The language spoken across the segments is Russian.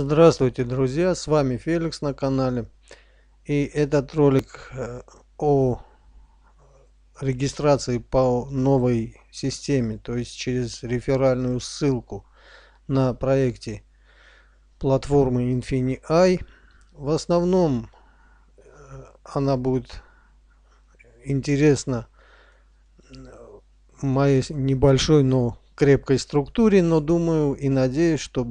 Здравствуйте, друзья! С вами Феликс на канале. И этот ролик э, о регистрации по новой системе, то есть через реферальную ссылку на проекте платформы InfiniEye. В основном э, она будет интересна моей небольшой, но крепкой структуре, но думаю и надеюсь, что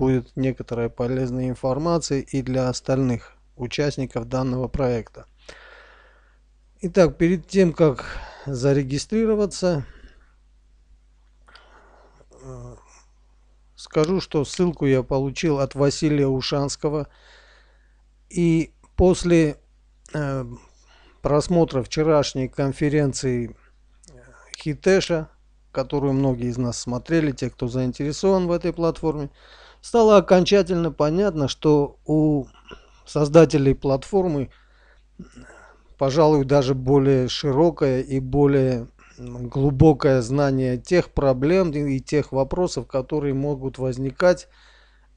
будет некоторая полезная информация и для остальных участников данного проекта. Итак, перед тем, как зарегистрироваться, э, скажу, что ссылку я получил от Василия Ушанского. И после э, просмотра вчерашней конференции э, Хитеша которую многие из нас смотрели, те, кто заинтересован в этой платформе, стало окончательно понятно, что у создателей платформы, пожалуй, даже более широкое и более глубокое знание тех проблем и тех вопросов, которые могут возникать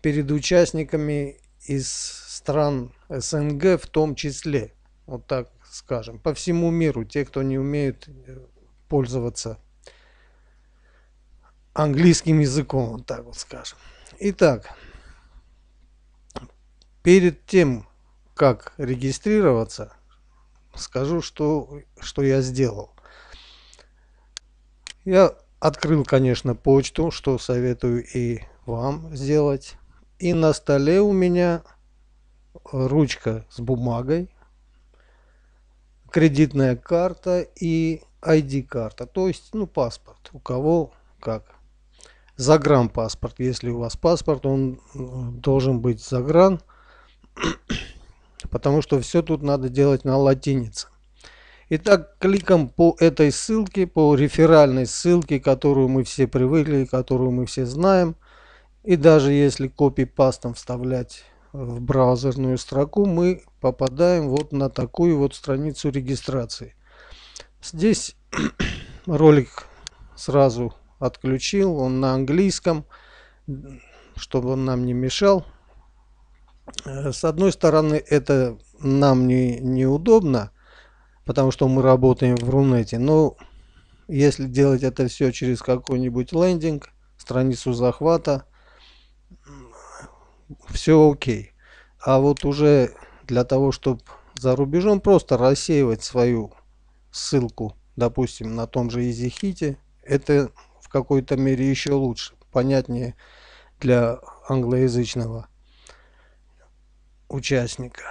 перед участниками из стран СНГ в том числе, вот так скажем, по всему миру, те, кто не умеют пользоваться английским языком, вот так вот скажем. Итак, перед тем, как регистрироваться, скажу, что, что я сделал. Я открыл, конечно, почту, что советую и вам сделать. И на столе у меня ручка с бумагой, кредитная карта и ID-карта, то есть, ну, паспорт, у кого как загранпаспорт. Если у вас паспорт, он э, должен быть загран, потому что все тут надо делать на латинице. Итак, кликом по этой ссылке, по реферальной ссылке, которую мы все привыкли, которую мы все знаем. И даже если копипастом вставлять в браузерную строку, мы попадаем вот на такую вот страницу регистрации. Здесь ролик сразу отключил, он на английском, чтобы он нам не мешал. Э, с одной стороны, это нам не, неудобно, потому что мы работаем в Рунете, но если делать это все через какой-нибудь лендинг, страницу захвата, все окей. А вот уже для того, чтобы за рубежом просто рассеивать свою ссылку, допустим, на том же EasyHit, это какой-то мере еще лучше, понятнее для англоязычного участника.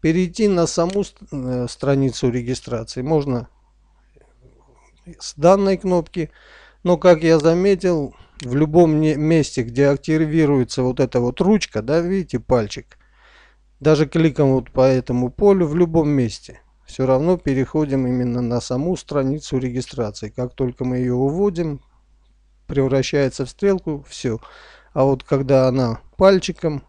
Перейти на саму э, страницу регистрации можно с данной кнопки, но как я заметил, в любом месте, где активируется вот эта вот ручка, да, видите, пальчик, даже кликом вот по этому полю в любом месте – все равно переходим именно на саму страницу регистрации. Как только мы ее уводим, превращается в стрелку, все. А вот когда она пальчиком,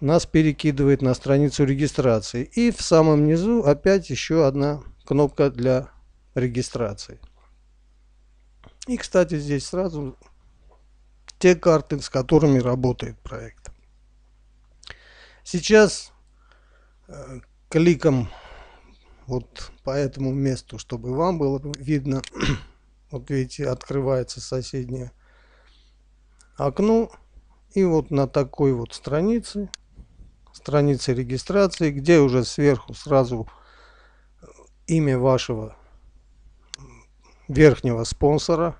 нас перекидывает на страницу регистрации. И в самом низу опять еще одна кнопка для регистрации. И, кстати, здесь сразу те карты, с которыми работает проект. Сейчас э, кликом вот по этому месту, чтобы вам было видно. вот видите, открывается соседнее окно. И вот на такой вот странице, странице регистрации, где уже сверху сразу имя вашего верхнего спонсора.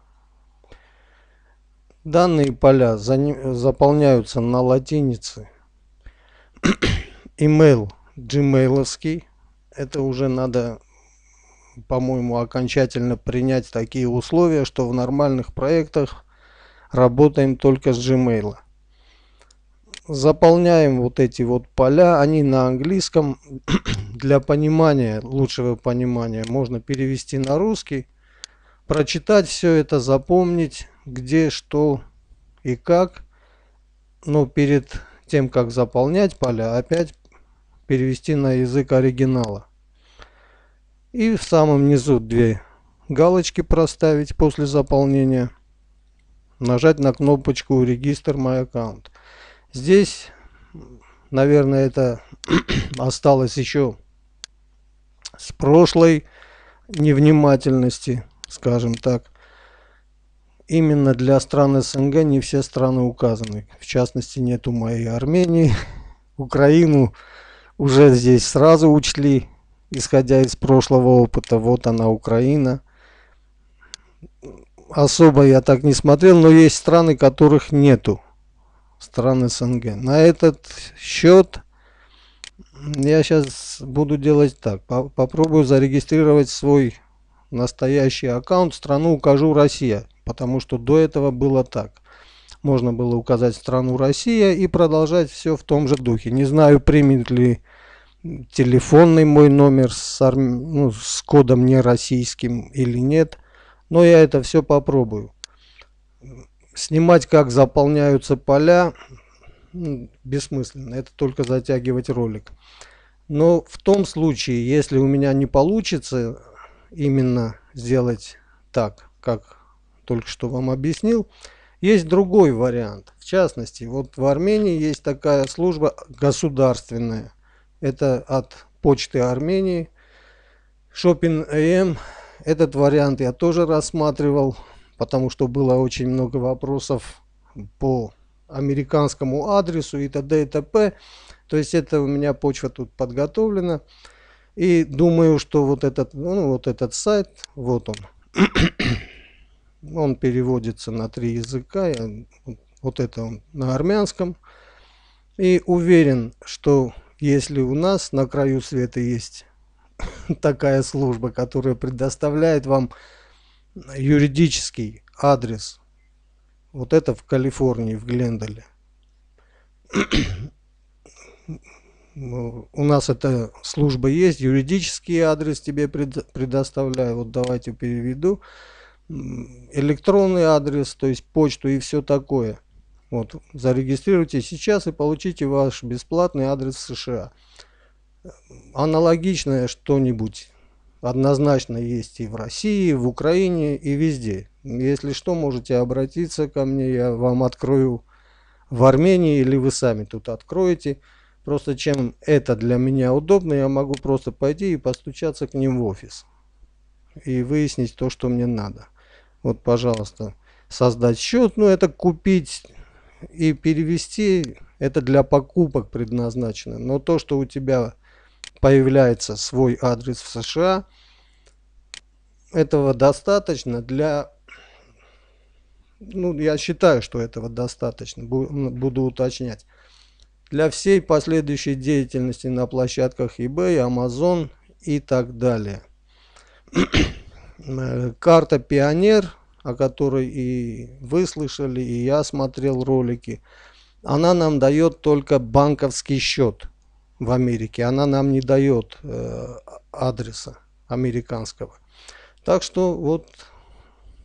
Данные поля заполняются на латинице. Email Gmailовский. Это уже надо, по-моему, окончательно принять такие условия, что в нормальных проектах работаем только с Gmail. Заполняем вот эти вот поля, они на английском. Для понимания, лучшего понимания, можно перевести на русский. Прочитать все это, запомнить, где, что и как. Но перед тем, как заполнять поля, опять перевести на язык оригинала. И в самом низу две галочки проставить после заполнения. Нажать на кнопочку «Регистр мой аккаунт». Здесь, наверное, это осталось еще с прошлой невнимательности, скажем так. Именно для стран СНГ не все страны указаны. В частности, нету моей Армении, Украину, уже здесь сразу учли, исходя из прошлого опыта. Вот она, Украина. Особо я так не смотрел, но есть страны, которых нету. страны СНГ. На этот счет я сейчас буду делать так. Попробую зарегистрировать свой настоящий аккаунт. Страну укажу Россия, потому что до этого было так. Можно было указать страну Россия и продолжать все в том же духе. Не знаю, примет ли телефонный мой номер с, ну, с кодом не российским или нет, но я это все попробую. Снимать, как заполняются поля, ну, бессмысленно, это только затягивать ролик. Но в том случае, если у меня не получится именно сделать так, как только что вам объяснил, есть другой вариант. В частности, вот в Армении есть такая служба государственная. Это от почты Армении. Шопин А.М. Этот вариант я тоже рассматривал, потому что было очень много вопросов по американскому адресу и т.д. и т.п. То есть это у меня почва тут подготовлена. И думаю, что вот этот, ну, вот этот сайт, вот он. Он переводится на три языка. Я, вот это он на армянском. И уверен, что если у нас на краю света есть такая служба, которая предоставляет вам юридический адрес, вот это в Калифорнии, в Глендале. У нас эта служба есть, юридический адрес тебе предоставляю. Вот давайте переведу электронный адрес, то есть почту и все такое. Вот, зарегистрируйте сейчас и получите ваш бесплатный адрес в США. Аналогичное что-нибудь однозначно есть и в России, и в Украине, и везде. Если что, можете обратиться ко мне, я вам открою в Армении, или вы сами тут откроете. Просто чем это для меня удобно, я могу просто пойти и постучаться к ним в офис и выяснить то, что мне надо. Вот, пожалуйста, создать счет. Ну, это купить и перевести. Это для покупок предназначено. Но то, что у тебя появляется свой адрес в США, этого достаточно для... Ну, я считаю, что этого достаточно. Буду уточнять. Для всей последующей деятельности на площадках eBay, Amazon и так далее. Э, карта «Пионер», о которой и вы слышали, и я смотрел ролики, она нам дает только банковский счет в Америке. Она нам не дает э, а, адреса американского. Так что вот,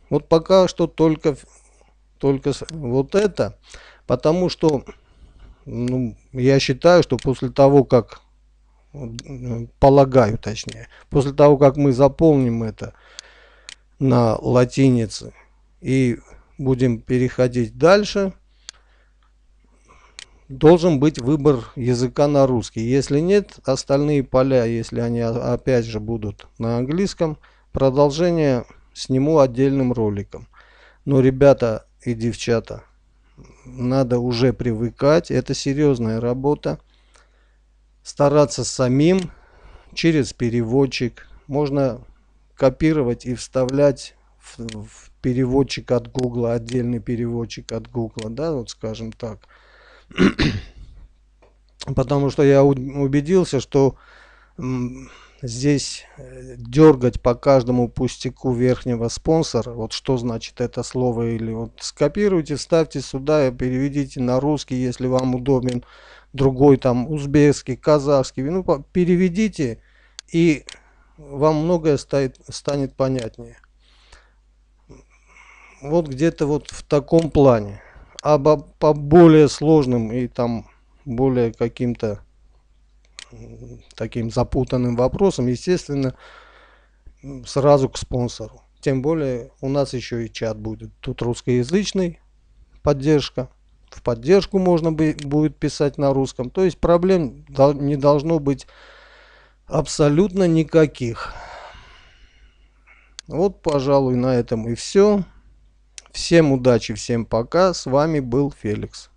вот пока что только, только вот это. Потому что ну, я считаю, что после того, как полагаю точнее, после того, как мы заполним это, на латинице. И будем переходить дальше. Должен быть выбор языка на русский. Если нет, остальные поля, если они опять же будут на английском, продолжение сниму отдельным роликом. Но, ребята и девчата, надо уже привыкать. Это серьезная работа. Стараться самим через переводчик. Можно копировать и вставлять в, в переводчик от Google отдельный переводчик от Google, да, вот скажем так. Потому что я убедился, что здесь э, дергать по каждому пустяку верхнего спонсора, вот что значит это слово, или вот скопируйте, ставьте сюда и переведите на русский, если вам удобен другой там узбекский, казахский, ну переведите и вам многое стоит, станет понятнее. Вот где-то вот в таком плане. А по более сложным и там более каким-то таким запутанным вопросам, естественно, сразу к спонсору. Тем более у нас еще и чат будет. Тут русскоязычный, поддержка. В поддержку можно будет писать на русском. То есть проблем не должно быть Абсолютно никаких. Вот, пожалуй, на этом и все. Всем удачи, всем пока. С вами был Феликс.